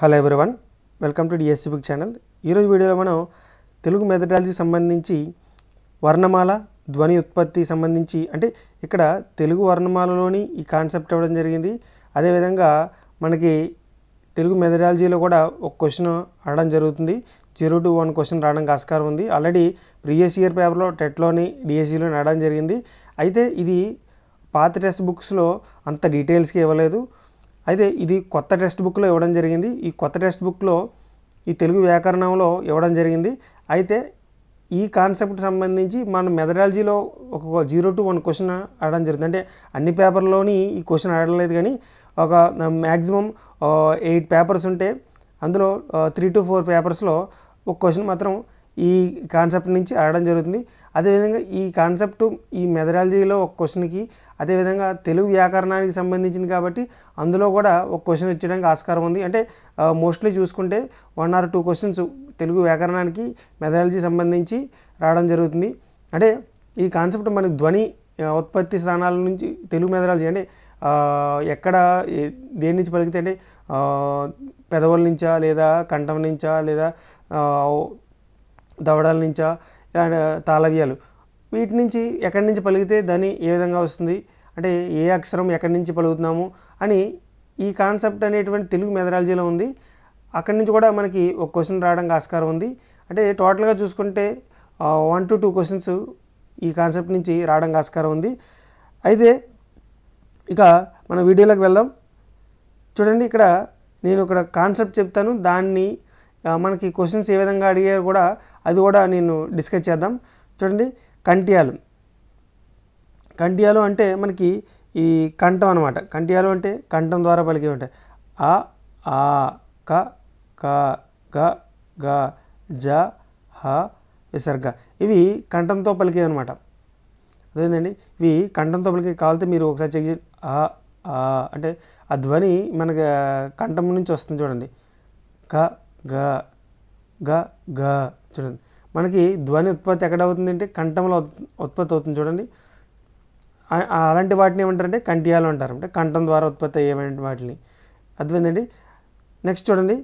hello everyone welcome to DSC book channel ఈరోజు వీడియోలో మనం తెలుగు మెథడాలజీ సంబంధించి వర్ణమాల ధ్వని ఉత్పత్తి సంబంధించి అంటే ఇక్కడ తెలుగు వర్ణమాలలోని ఈ కాన్సెప్ట్ అవ్వడం జరిగింది అదేవిధంగా మనకి తెలుగు మెథడాలజీలో కూడా ఒక క్వశ్చన్ అడడం జరుగుతుంది జీరో టు వన్ క్వశ్చన్ రావడానికి ఆస్కారం ఉంది ఆల్రెడీ ప్రీవియస్ ఇయర్ పేపర్లో టెట్లోని డిఎస్సిలోని అడడం జరిగింది అయితే ఇది పాత టెక్స్ట్ బుక్స్లో అంత డీటెయిల్స్కి ఇవ్వలేదు అయితే ఇది కొత్త టెక్స్ట్ బుక్లో ఇవ్వడం జరిగింది ఈ కొత్త టెక్స్ట్ బుక్లో ఈ తెలుగు వ్యాకరణంలో ఇవ్వడం జరిగింది అయితే ఈ కాన్సెప్ట్ సంబంధించి మన మెథడాలజీలో ఒక జీరో టు వన్ క్వశ్చన్ ఆడడం జరుగుతుంది అంటే అన్ని పేపర్లోని ఈ క్వశ్చన్ లేదు కానీ ఒక మ్యాక్సిమం ఎయిట్ పేపర్స్ ఉంటే అందులో త్రీ టు ఫోర్ పేపర్స్లో ఒక క్వశ్చన్ మాత్రం ఈ కాన్సెప్ట్ నుంచి ఆడడం జరుగుతుంది అదేవిధంగా ఈ కాన్సెప్ట్ ఈ మెథడాలజీలో ఒక క్వశ్చన్కి అదేవిధంగా తెలుగు వ్యాకరణానికి సంబంధించింది కాబట్టి అందులో కూడా ఒక క్వశ్చన్ వచ్చేయడానికి ఆస్కారం ఉంది అంటే మోస్ట్లీ చూసుకుంటే one or two questions Telugu వ్యాకరణానికి మెథాలజీ సంబంధించి రావడం జరుగుతుంది అంటే ఈ కాన్సెప్ట్ మనకు ధ్వని ఉత్పత్తి స్థానాల నుంచి తెలుగు మెథాలజీ అంటే ఎక్కడ దేని నుంచి పలికితే అంటే పెదవుల నుంచా లేదా కంఠం నుంచా లేదా దవడల నుంచా తాళవ్యాలు వీటి నుంచి ఎక్కడి నుంచి పలిగితే ధ్వని ఏ విధంగా వస్తుంది అంటే ఏ అక్షరం ఎక్కడి నుంచి పలుకుతున్నాము అని ఈ కాన్సెప్ట్ అనేటువంటి తెలుగు మెథడాలజీలో ఉంది అక్కడి నుంచి కూడా మనకి ఒక క్వశ్చన్ రావడానికి ఆస్కారం ఉంది అంటే టోటల్గా చూసుకుంటే వన్ టు టూ క్వశ్చన్స్ ఈ కాన్సెప్ట్ నుంచి రావడానికి ఆస్కారం ఉంది అయితే ఇక మన వీడియోలోకి వెళ్దాం చూడండి ఇక్కడ నేను ఇక్కడ కాన్సెప్ట్ చెప్తాను దాన్ని మనకి క్వశ్చన్స్ ఏ విధంగా అడిగారు కూడా అది కూడా నేను డిస్కస్ చేద్దాం చూడండి కంటియాలు కంటియాలు అంటే మనకి ఈ కంఠం అనమాట కంటియాలు అంటే కంఠం ద్వారా పలికి ఉంటాయి ఆ ఆ క క గ గ జ హ విసర్గ ఇవి కంఠంతో పలికేవి అనమాట అదేంటండి ఇవి కంఠంతో పలికి కాలితే మీరు ఒకసారి చెక్ చేయండి ఆ ఆ అంటే ఆ ధ్వని మనకి కంఠం నుంచి వస్తుంది చూడండి క గ గ గ చూడండి మనకి ధ్వని ఉత్పత్తి ఎక్కడ అవుతుంది అంటే కంఠంలో ఉత్పత్తి అవుతుంది చూడండి అలాంటి వాటిని ఏమంటారంటే కంఠియాలు అంటారు అంటే కంఠం ద్వారా ఉత్పత్తి అయ్యే వాటిని అర్థమైందండి నెక్స్ట్ చూడండి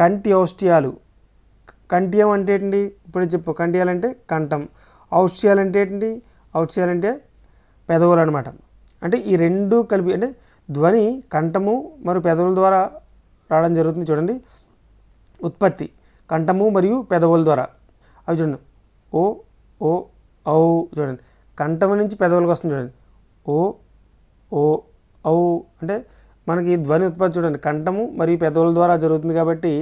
కంటి ఔష్ట్యాలు కంఠ్యం అంటే ఏంటి ఇప్పుడు చెప్పు కంఠ్యాలు అంటే కంఠం ఔష్ట్యాలు అంటే ఏంటి ఔష్ట్యాలు అంటే పెదవులు అనమాట అంటే ఈ రెండు కలిపి అంటే ధ్వని కంఠము మరియు పెదవుల ద్వారా రావడం జరుగుతుంది చూడండి ఉత్పత్తి కంఠము మరియు పెదవుల ద్వారా అవి చూడండి ఓ ఓ ఔ చూడండి కంఠం నుంచి పెదవులకు వస్తుంది చూడండి ఓ ఓ ఔ అంటే మనకి ధ్వని ఉత్పత్తి చూడండి కంఠము మరియు పెదవుల ద్వారా జరుగుతుంది కాబట్టి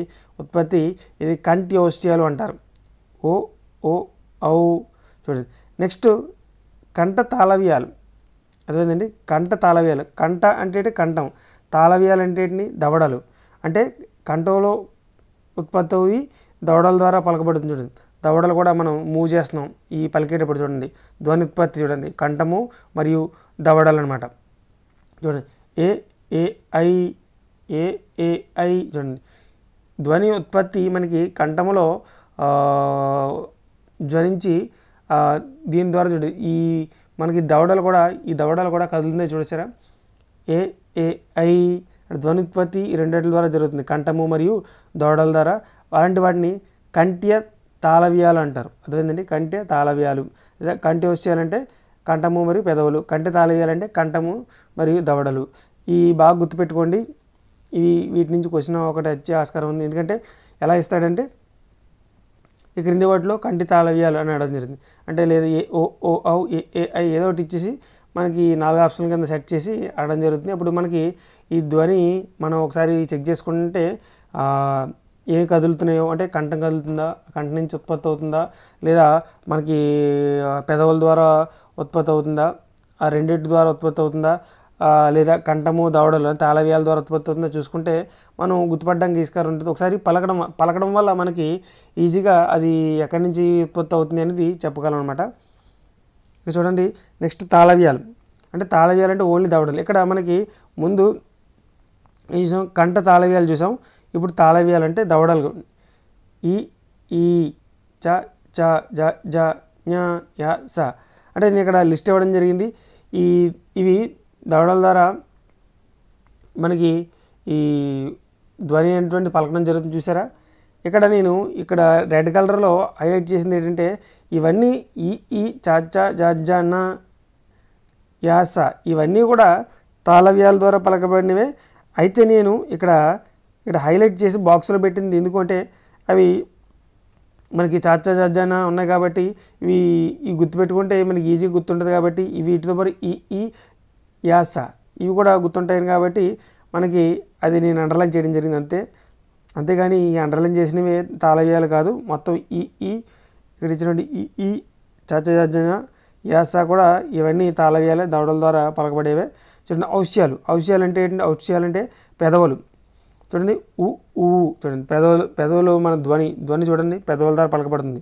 ఉత్పత్తి ఇది కంటి ఔష్ట్యాలు అంటారు ఓ ఓ ఔ చూడండి నెక్స్ట్ కంఠ తాళవ్యాలు అదేందండి కంఠ తాళవ్యాలు కంఠ అంటే కంఠం తాళవ్యాలు అంటే దవడలు అంటే కంఠంలో ఉత్పత్తి అవి దవడల ద్వారా పలకబడుతుంది చూడండి దవడలు కూడా మనం మూవ్ చేస్తున్నాం ఈ పలికేటప్పుడు చూడండి ధ్వని ఉత్పత్తి చూడండి కంఠము మరియు దవడలు అనమాట చూడండి ఏ A I A A I చూడండి ధ్వని ఉత్పత్తి మనకి కంఠములో ధ్వనించి దీని ద్వారా చూడు ఈ మనకి దవడలు కూడా ఈ దవడలు కూడా కదులుతున్నాయి చూడొచ్చారా ఏ ఏ ఐ ధ్వనుత్పత్తి ఈ రెండిటి ద్వారా జరుగుతుంది కంఠము మరియు దవడల ద్వారా అలాంటి వాటిని కంఠ్య తాళవ్యాలు అంటారు అదేంటంటే కంఠ్య తాళవ్యాలు లేదా కంటి వచ్చేయాలంటే కంఠము మరియు పెదవులు కంటి తాళవ్యాలంటే కంఠము మరియు దవడలు ఈ బాగా గుర్తుపెట్టుకోండి ఇవి వీటి నుంచి క్వశ్చన్ ఒకటి వచ్చే ఆస్కారం ఉంది ఎందుకంటే ఎలా ఇస్తాడంటే ఈ క్రింది వాటిలో కంటి తాళవ్యాలు అని అడగడం జరిగింది అంటే లేదా ఏ ఓ ఓ ఏ ఏదో ఒకటి ఇచ్చేసి మనకి నాలుగు ఆప్షన్ల కింద సెట్ చేసి ఆడడం జరుగుతుంది అప్పుడు మనకి ఈ ధ్వని మనం ఒకసారి చెక్ చేసుకుంటే ఏం కదులుతున్నాయో అంటే కంఠం కదులుతుందా కంఠం నుంచి ఉత్పత్తి అవుతుందా లేదా మనకి పెదవుల ద్వారా ఉత్పత్తి అవుతుందా ఆ రెండింటి ద్వారా ఉత్పత్తి అవుతుందా లేదా కంఠము దవడలు తాళవ్యాల ద్వారా ఉత్పత్తి అవుతుందో చూసుకుంటే మనం గుర్తుపడ్డానికి ఈస్కారం ఉంటుంది ఒకసారి పలకడం పలకడం వల్ల మనకి ఈజీగా అది ఎక్కడి నుంచి ఉత్పత్తి అవుతుంది అనేది చెప్పగలం అనమాట ఇక చూడండి నెక్స్ట్ తాళవ్యాలు అంటే తాళవ్యాలు అంటే ఓన్లీ దవడలు ఇక్కడ మనకి ముందు చూసాం కంట తాళవ్యాలు చూసాం ఇప్పుడు తాళవ్యాలు అంటే దవడలు ఈ ఈ చ చ జ జ య స అంటే నేను ఇక్కడ లిస్ట్ ఇవ్వడం జరిగింది ఈ ఇవి దవడల ద్వారా మనకి ఈ ధ్వని అనేటువంటి పలకడం జరుగుతుంది చూసారా ఇక్కడ నేను ఇక్కడ రెడ్ కలర్లో హైలైట్ చేసింది ఏంటంటే ఇవన్నీ ఈ ఈ చాచా జాజాన్న యాస ఇవన్నీ కూడా తాళవ్యాల ద్వారా పలకబడినవే అయితే నేను ఇక్కడ ఇక్కడ హైలైట్ చేసి బాక్స్లో పెట్టింది ఎందుకంటే అవి మనకి చాచా చాచాన ఉన్నాయి కాబట్టి ఇవి ఈ గుర్తుపెట్టుకుంటే మనకి ఈజీగా గుర్తుంటుంది కాబట్టి ఇవి వీటితో పాటు ఈ ఈ యాస ఇవి కూడా గుర్తుంటాయి కాబట్టి మనకి అది నేను అండర్లైన్ చేయడం జరిగింది అంతే అంతేగాని ఈ అండర్లైన్ చేసినవి తాళవ్యాలు కాదు మొత్తం ఈ ఈ ఇక్కడ ఇచ్చినటువంటి ఈ ఈ చాచజాజ్యంగా యాస కూడా ఇవన్నీ తాళవ్యాలే దవడల ద్వారా పలకబడేవే చూడండి ఔష్యాలు ఔష్యాలు అంటే ఏంటంటే ఔష్యాలు అంటే పెదవులు చూడండి ఉ ఊ చూడండి పెదవులు పెదవులు మన ధ్వని ధ్వని చూడండి పెదవుల ద్వారా పలకబడుతుంది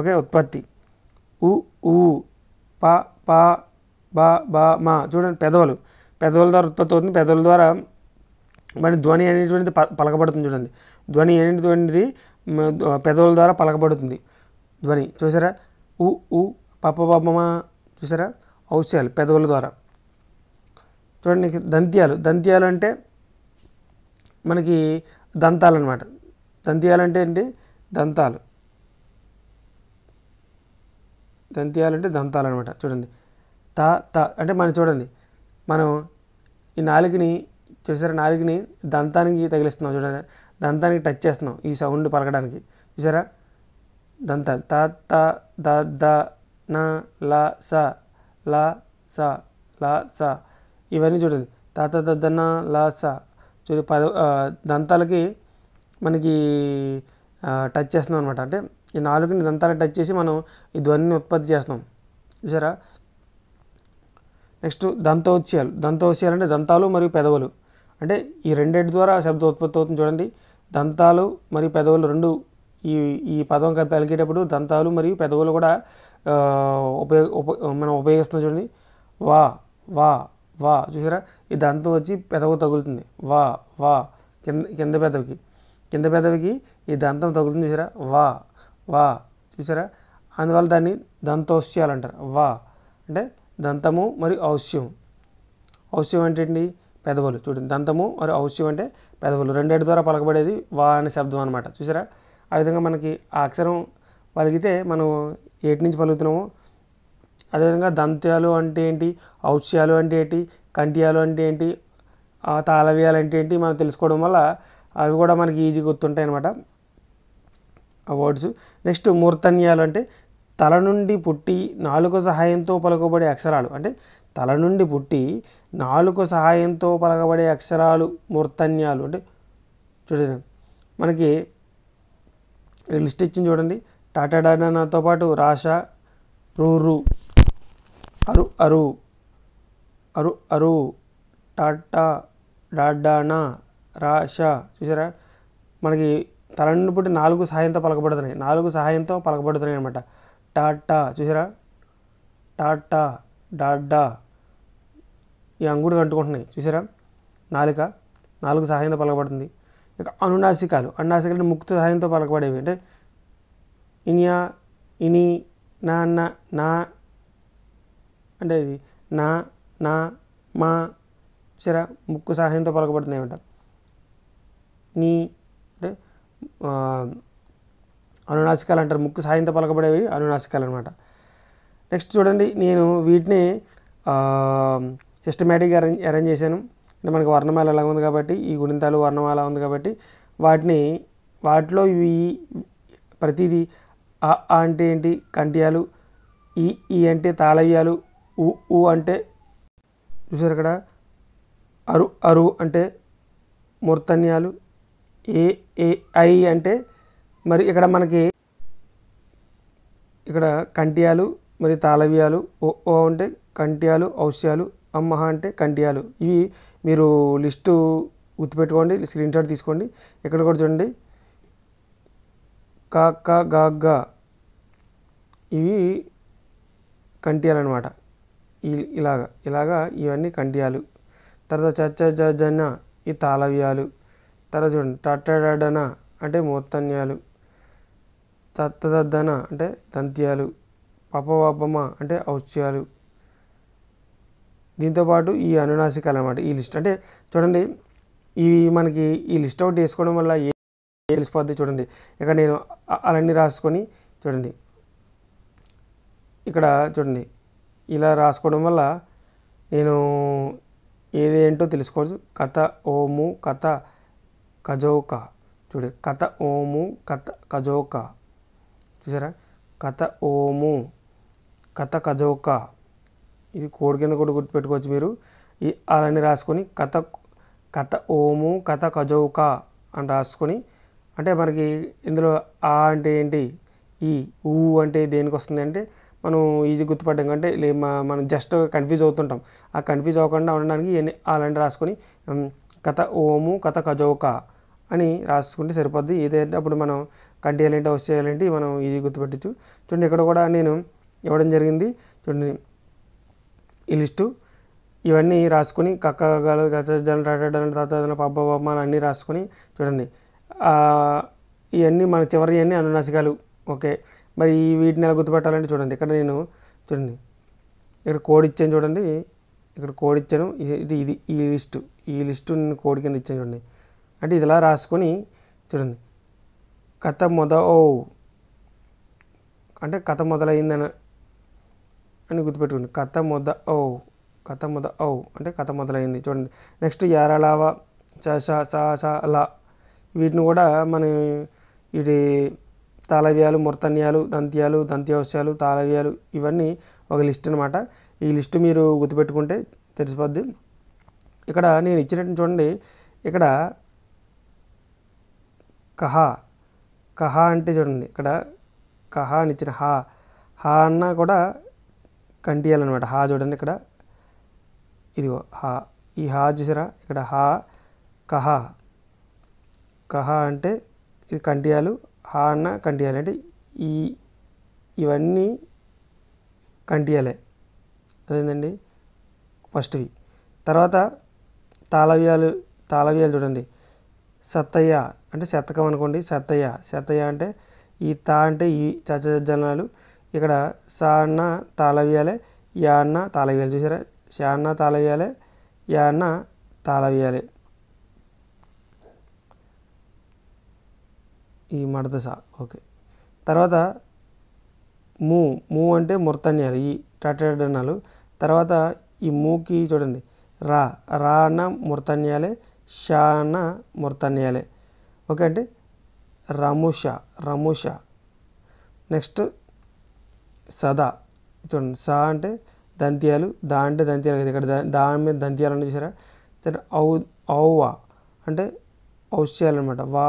ఓకే ఉత్పత్తి ఉ ఊ ప ప బ బ మా చూడండి పెదవులు పెదవుల ద్వారా ఉత్పత్తి అవుతుంది పెదవుల ద్వారా మరి ధ్వని అనేటువంటిది పలకబడుతుంది చూడండి ధ్వని అనేటువంటిది పెదవుల ద్వారా పలకబడుతుంది ధ్వని చూసారా ఉ ఉ పప్ప పప్పమా చూసారా ఔషధాలు పెదవుల ద్వారా చూడండి దంత్యాలు దంత్యాలు అంటే మనకి దంతాలు అనమాట దంత్యాలు అంటే ఏంటి దంతాలు దంత్యాలు అంటే దంతాలు అనమాట చూడండి త త అంటే మనం చూడండి మనం ఈ నాలుగుని చూసారా నాలుగుని దంతానికి తగిలిస్తున్నాం చూడండి దంతానికి టచ్ చేస్తున్నాం ఈ సౌండ్ పలకడానికి చూసారా దంతాలు త త ద ద నా లా స లా స లా స ఇవన్నీ చూడండి తాత దద్దన లా స చూ పద దంతాలకి మనకి టచ్ చేస్తున్నాం అనమాట అంటే ఈ నాలుగుని దంతాలకు టచ్ చేసి మనం ఈ ధ్వనిని ఉత్పత్తి చేస్తున్నాం చూసారా నెక్స్ట్ దంతోత్సయాలు దంతోత్సయాలు అంటే దంతాలు మరియు పెదవులు అంటే ఈ రెండింటి ద్వారా శబ్ద ఉత్పత్తి అవుతుంది చూడండి దంతాలు మరియు పెదవులు రెండు ఈ ఈ పదం పలికేటప్పుడు దంతాలు మరియు పెదవులు కూడా ఉపయోగ ఉప మనం ఉపయోగిస్తున్నాం చూడండి వా వా వా చూసారా ఈ దంతం వచ్చి పెదవు తగులుతుంది వా వా కింద కింద పెదవికి కింద పెదవికి ఈ దంతం తగులుతుంది చూసారా వా వా చూసారా అందువల్ల దాన్ని దంతోస్యాలు అంటారు వా అంటే దంతము మరియు ఔష్యం ఔష్యం అంటే పెదవులు చూడండి దంతము మరి ఔష్యం అంటే పెదవులు రెండేటి ద్వారా పలకబడేది వా అనే శబ్దం అనమాట చూసారా ఆ విధంగా మనకి ఆ అక్షరం పలికితే మనం ఏటి నుంచి పలుకుతున్నాము అదేవిధంగా దంత్యాలు అంటే ఏంటి ఔష్యాలు అంటే ఏంటి కంటియాలు అంటే ఏంటి తాళవ్యాలు అంటే ఏంటి మనం తెలుసుకోవడం వల్ల అవి కూడా మనకి ఈజీ గుర్తుంటాయి అనమాట ఆ వర్డ్స్ నెక్స్ట్ మూర్తన్యాలు అంటే తల నుండి పుట్టి నాలుగు సహాయంతో పలుకోబడే అక్షరాలు అంటే తల నుండి పుట్టి నాలుగు సహాయంతో పలకబడే అక్షరాలు మూర్ధన్యాలు అంటే చూడండి మనకి లిస్ట్ ఇచ్చింది చూడండి టాటాడానాతో పాటు రాష రూరు అరు అరు అరు అరు టాటా డాడానా రాష చూసారా మనకి నుండి పుట్టి నాలుగు సహాయంతో పలకబడుతున్నాయి నాలుగు సహాయంతో పలకబడుతున్నాయి అనమాట టాటా చూసారా టాటా డాడా ఈ అంగుడు అంటుకుంటున్నాయి చూసారా నాలుక నాలుగు సహాయంతో పలకబడుతుంది ఇక అనునాసికాలు అనునాసికాలు అంటే ముక్తి సహాయంతో పలకబడేవి అంటే ఇనియా ఇని నా అన్న నా అంటే ఇది నా నా మా సరే ముక్కు సహాయంతో పలకబడుతున్నాయి అంట నీ అంటే అనునాసికాలు అంటారు ముక్కు సహాయంతో పలకబడేవి అనునాసికాలు అనమాట నెక్స్ట్ చూడండి నేను వీటిని సిస్టమేటిక్గా అరేంజ్ అరేంజ్ చేశాను మనకి వర్ణమాల ఎలా ఉంది కాబట్టి ఈ గుణింతాలు వర్ణమాల ఉంది కాబట్టి వాటిని వాటిలో ఇవి ప్రతిదీ ఆ అంటే ఏంటి కంటియాలు ఈ ఈ అంటే తాళవ్యాలు ఉ ఊ అంటే చూసారు ఇక్కడ అరు అరు అంటే మూర్తన్యాలు ఏ ఏ ఐ అంటే మరి ఇక్కడ మనకి ఇక్కడ కంటియాలు మరి తాళవ్యాలు ఓ ఓ అంటే కంటియాలు ఔష్యాలు అమ్మహ అంటే కండియాలు ఇవి మీరు లిస్టు గుర్తుపెట్టుకోండి స్క్రీన్ షాట్ తీసుకోండి ఎక్కడ కూడా చూడండి కాక గాగ్గా ఇవి కంటియాలు అనమాట ఇలాగ ఇలాగా ఇవన్నీ కంటియాలు తర్వాత చచ్చ ఈ తాళవ్యాలు తర్వాత చూడండి టట్టడన అంటే మూర్తన్యాలు తత్తదన అంటే దంత్యాలు పపవాపమ అంటే ఔత్స్యాలు దీంతోపాటు ఈ అనునాశికాలు అనమాట ఈ లిస్ట్ అంటే చూడండి ఇవి మనకి ఈ లిస్ట్ అవుట్ వేసుకోవడం వల్ల ఏ తెలిసిపోద్ది చూడండి ఇక్కడ నేను అలాన్ని రాసుకొని చూడండి ఇక్కడ చూడండి ఇలా రాసుకోవడం వల్ల నేను ఏదేంటో తెలుసుకోవచ్చు కథ ఓము కథ కజోక చూడు కథ ఓము కథ కజోక చూసారా కథ ఓము కథ కజోక ఇది కోడ్ కింద కూడా గుర్తుపెట్టుకోవచ్చు మీరు ఈ అలానే రాసుకొని కథ కథ ఓము కథ కజౌక అని రాసుకొని అంటే మనకి ఇందులో ఆ అంటే ఏంటి ఈ ఊ అంటే దేనికి వస్తుంది అంటే మనం ఈజీ గుర్తుపడ్డం కంటే లే మనం జస్ట్ కన్ఫ్యూజ్ అవుతుంటాం ఆ కన్ఫ్యూజ్ అవ్వకుండా ఉండడానికి ఎన్ని అలాంటి రాసుకొని కథ ఓము కథ కజౌక అని రాసుకుంటే సరిపోద్ది ఏదైతే అప్పుడు మనం కంటి చేయాలంటే వచ్చేయాలంటే మనం ఇది గుర్తుపెట్టచ్చు చూడండి ఇక్కడ కూడా నేను ఇవ్వడం జరిగింది చూడండి ఈ లిస్టు ఇవన్నీ రాసుకొని కక్కలు చచ్చజన రటడన తతజన పబ్బమ్మ అన్నీ రాసుకొని చూడండి ఇవన్నీ మన చివరి అన్నీ అనునాసికాలు ఓకే మరి ఈ వీటిని ఎలా గుర్తుపెట్టాలంటే చూడండి ఇక్కడ నేను చూడండి ఇక్కడ కోడ్ ఇచ్చాను చూడండి ఇక్కడ కోడ్ ఇచ్చాను ఇది ఇది ఈ లిస్టు ఈ లిస్టు నేను కోడి కింద ఇచ్చాను చూడండి అంటే ఇదిలా రాసుకొని చూడండి కథ మొద ఓ అంటే కథ మొదలైందని అని గుర్తుపెట్టుకోండి కథ మొద ఓ కథ మొద ఓ అంటే కథ మొదలైంది చూడండి నెక్స్ట్ యారలావా చ సా లా వీటిని కూడా మనం ఇది తాళవ్యాలు మృతన్యాలు దంత్యాలు దంత్యవశ్యాలు తాళవ్యాలు ఇవన్నీ ఒక లిస్ట్ అనమాట ఈ లిస్ట్ మీరు గుర్తుపెట్టుకుంటే తెలిసిపోద్ది ఇక్కడ నేను ఇచ్చినట్టు చూడండి ఇక్కడ కహా కహా అంటే చూడండి ఇక్కడ కహా అని ఇచ్చిన హా హా అన్నా కూడా కంటియాలన్నమాట హా చూడండి ఇక్కడ ఇదిగో హా ఈ హా చూసారా ఇక్కడ హా కహ కహ అంటే ఇది కంటియాలు హా అన్న కంటియాలు అంటే ఈ ఇవన్నీ కంటియాలే అదేందండి ఫస్ట్వి తర్వాత తాళవ్యాలు తాళవ్యాలు చూడండి సత్తయ్య అంటే శతకం అనుకోండి సత్తయ్య సత్తయ్య అంటే ఈ తా అంటే ఈ చచ్చజనాలు ఇక్కడ సాన్న తాళవ్యాలే యాన్న తాళవ్యాలు తాళవేయాలి చూసారా షా అన్న యాన్న తాళవేయాలి ఈ మడత సా ఓకే తర్వాత మూ మూ అంటే మృతన్యాలు ఈ టటడనాలు తర్వాత ఈ మూకి చూడండి రా రా అన్న మృతన్యాలే షా అన్న మృతన్యాలే ఓకే అంటే రముష రముష నెక్స్ట్ సదా చూడండి స అంటే దంత్యాలు దా అంటే దంత్యాలు కదా ఇక్కడ దాని మీద దంత్యాలు అని చూసారా ఔ ఔవా అంటే ఔష్యాలు అనమాట వా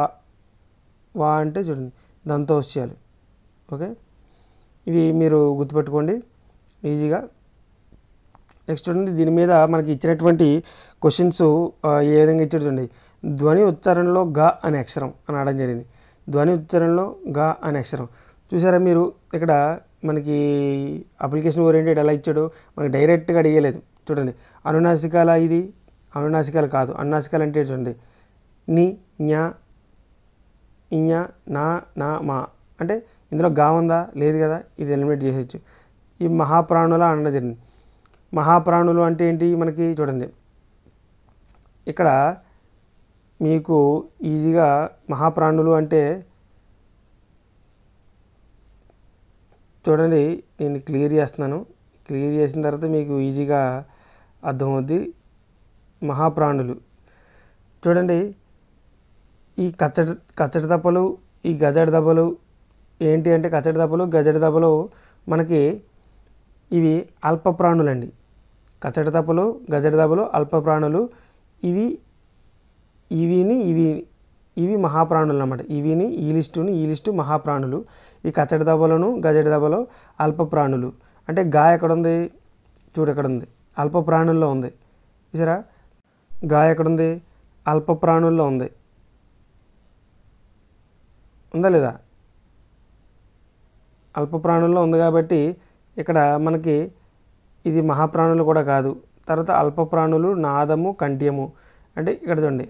వా అంటే చూడండి దంత ఔష్యాలు ఓకే ఇవి మీరు గుర్తుపెట్టుకోండి ఈజీగా నెక్స్ట్ చూడండి దీని మీద మనకి ఇచ్చినటువంటి క్వశ్చన్స్ ఏ విధంగా ఇచ్చాడు చూడండి ధ్వని ఉచ్చారణలో గా అనే అక్షరం అని ఆడడం జరిగింది ధ్వని ఉచ్చారణలో గా అనే అక్షరం చూసారా మీరు ఇక్కడ మనకి అప్లికేషన్ ఓరియంటెడ్ ఎలా ఇచ్చాడు మనకి డైరెక్ట్గా అడిగలేదు చూడండి అనునాసికాల ఇది అనునాసికాలు కాదు అనునాసికాలు అంటే చూడండి ని న్యా ఇన్యా నా నా మా అంటే ఇందులో గా ఉందా లేదు కదా ఇది ఎలిమినేట్ చేసేయచ్చు ఈ మహాప్రాణుల అన్న జరిగింది మహాప్రాణులు అంటే ఏంటి మనకి చూడండి ఇక్కడ మీకు ఈజీగా మహాప్రాణులు అంటే చూడండి నేను క్లియర్ చేస్తున్నాను క్లియర్ చేసిన తర్వాత మీకు ఈజీగా అర్థమవుద్ది మహాప్రాణులు చూడండి ఈ కచ్చడి కచ్చడి దప్పలు ఈ గజడి దెబ్బలు ఏంటి అంటే కచ్చడి దెబ్బలు గజడి దెబ్బలు మనకి ఇవి అల్ప ప్రాణులండి కచ్చడి దెబ్బలు గజడి దెబ్బలు అల్ప ప్రాణులు ఇవి ఇవిని ఇవి ఇవి మహాప్రాణులు అన్నమాట ఇవిని ఈ లిస్టుని ఈ లిస్టు మహాప్రాణులు ఈ కచ్చడి దెబ్బలను గజడి దెబ్బలు అల్ప ప్రాణులు అంటే గా ఉంది చూడు ఉంది అల్ప ప్రాణుల్లో ఉంది చూసారా గా ఉంది అల్ప ప్రాణుల్లో ఉంది ఉందా లేదా అల్ప ప్రాణుల్లో ఉంది కాబట్టి ఇక్కడ మనకి ఇది మహాప్రాణులు కూడా కాదు తర్వాత అల్ప ప్రాణులు నాదము కంఠ్యము అంటే ఇక్కడ చూడండి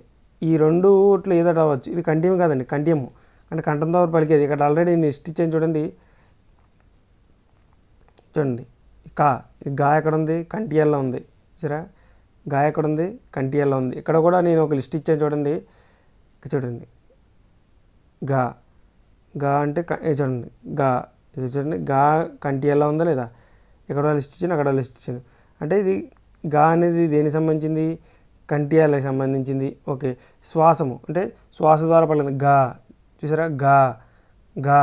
ఈ రెండు ఇట్లా ఏదో రావచ్చు ఇది కంటిమ్ కాదండి కంటిమ్ అంటే కంఠం ద్వారా పలికేది ఇక్కడ ఆల్రెడీ నేను స్టిచ్ అని చూడండి చూడండి కా గా ఎక్కడ ఉంది కంటియల్లో ఉంది చూసారా గా ఎక్కడ ఉంది కంటియల్లో ఉంది ఇక్కడ కూడా నేను ఒక లిస్ట్ ఇచ్చాను చూడండి చూడండి గా గా అంటే చూడండి గా ఇది చూడండి గా కంటియల్లో ఉందా లేదా ఇక్కడ లిస్ట్ ఇచ్చాను అక్కడ లిస్ట్ ఇచ్చాను అంటే ఇది గా అనేది దేనికి సంబంధించింది కంటియాలకు సంబంధించింది ఓకే శ్వాసము అంటే శ్వాస ద్వారా పడలేదు గా చూసారా గా గా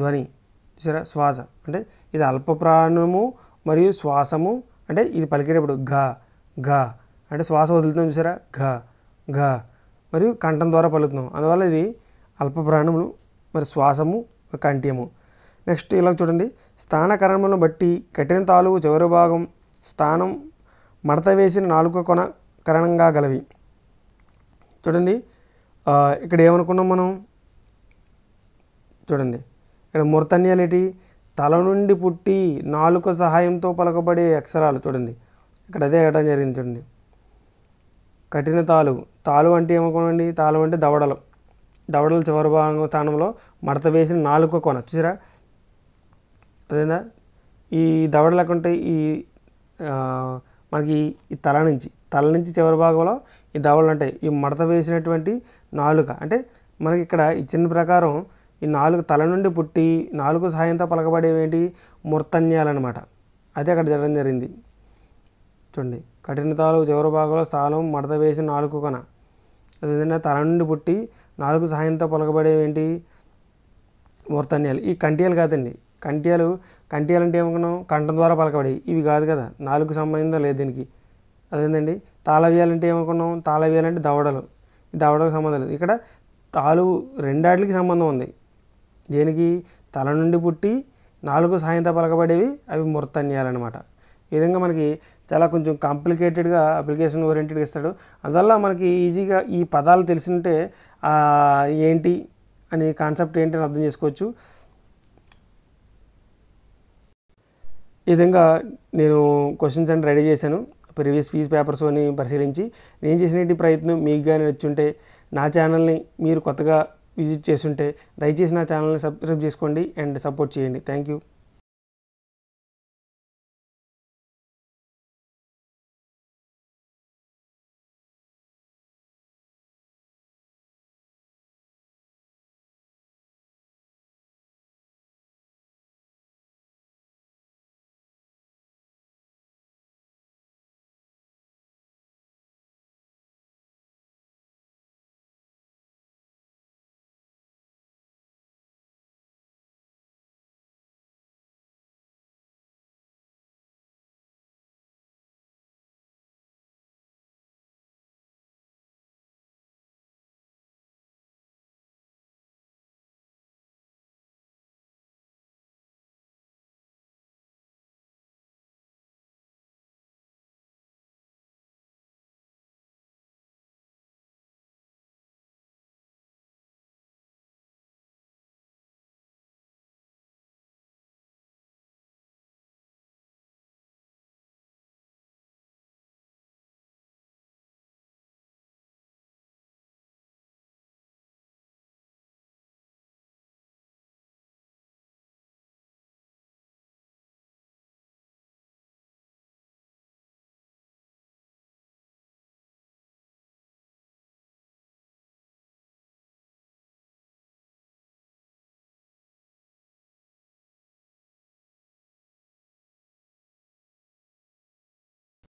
ధ్వని చూసారా శ్వాస అంటే ఇది అల్ప ప్రాణము మరియు శ్వాసము అంటే ఇది పలికేటప్పుడు గా గా అంటే శ్వాస వదులుతున్నాం చూసారా గా గా మరియు కంఠం ద్వారా పలుకుతాం అందువల్ల ఇది అల్ప ప్రాణములు మరి శ్వాసము కంఠ్యము నెక్స్ట్ ఇలా చూడండి స్థానకరణములను బట్టి కఠిన తాలూకు చివరి భాగం స్థానం మడత వేసిన నాలుక కొన కరణంగా గలవి చూడండి ఇక్కడ ఏమనుకున్నాం మనం చూడండి ఇక్కడ మూర్తన్యాలేటి తల నుండి పుట్టి నాలుక సహాయంతో పలకబడే అక్షరాలు చూడండి ఇక్కడ అదే వేయడం జరిగింది చూడండి కఠిన తాలు తాలు అంటే ఏమనుకోనండి తాలు అంటే దవడలు దవడలు చివరి భాగం స్థానంలో మడత వేసిన నాలుక కొన చూసారా అదేనా ఈ అంటే ఈ మనకి ఈ తల నుంచి తల నుంచి చివరి భాగంలో ఈ దవళ్ళు ఉంటాయి ఈ మడత వేసినటువంటి నాలుక అంటే మనకి ఇక్కడ ఇచ్చిన ప్రకారం ఈ నాలుగు తల నుండి పుట్టి నాలుగు సహాయంతో పలకబడేవేంటి అనమాట అదే అక్కడ జరగడం జరిగింది చూడండి కఠిన తాలూకు చివరి భాగంలో స్థానం మడత వేసిన నాలుగు కొన అదేవిధంగా తల నుండి పుట్టి నాలుగు సహాయంతో పలకబడేవేంటి మృతన్యాలు ఈ కంటియాలు కాదండి కంటియాలు కంటియాలు అంటే ఏమనుకున్నాం కంఠం ద్వారా పలకబడేవి ఇవి కాదు కదా నాలుగు సంబంధం లేదు దీనికి అదేంటండి తాళవ్యాలంటే ఏమనుకున్నాం తాళవ్యాలంటే దవడలు దవడలకు సంబంధం లేదు ఇక్కడ తాలు రెండాటికి సంబంధం ఉంది దేనికి తల నుండి పుట్టి నాలుగు సాయంత్రం పలకబడేవి అవి మూర్తన్యాలన్నమాట ఈ విధంగా మనకి చాలా కొంచెం కాంప్లికేటెడ్గా అప్లికేషన్ ఓరియంటెడ్గా ఇస్తాడు అందువల్ల మనకి ఈజీగా ఈ పదాలు తెలిసింటే ఏంటి అనే కాన్సెప్ట్ ఏంటి అని అర్థం చేసుకోవచ్చు ఈ విధంగా నేను క్వశ్చన్స్ అండ్ రెడీ చేశాను ప్రీవియస్ ఫీజ్ పేపర్స్ అని పరిశీలించి నేను చేసిన ప్రయత్నం మీకు కానీ నచ్చుంటే నా ఛానల్ని మీరు కొత్తగా విజిట్ చేస్తుంటే దయచేసి నా ఛానల్ని సబ్స్క్రైబ్ చేసుకోండి అండ్ సపోర్ట్ చేయండి థ్యాంక్ యూ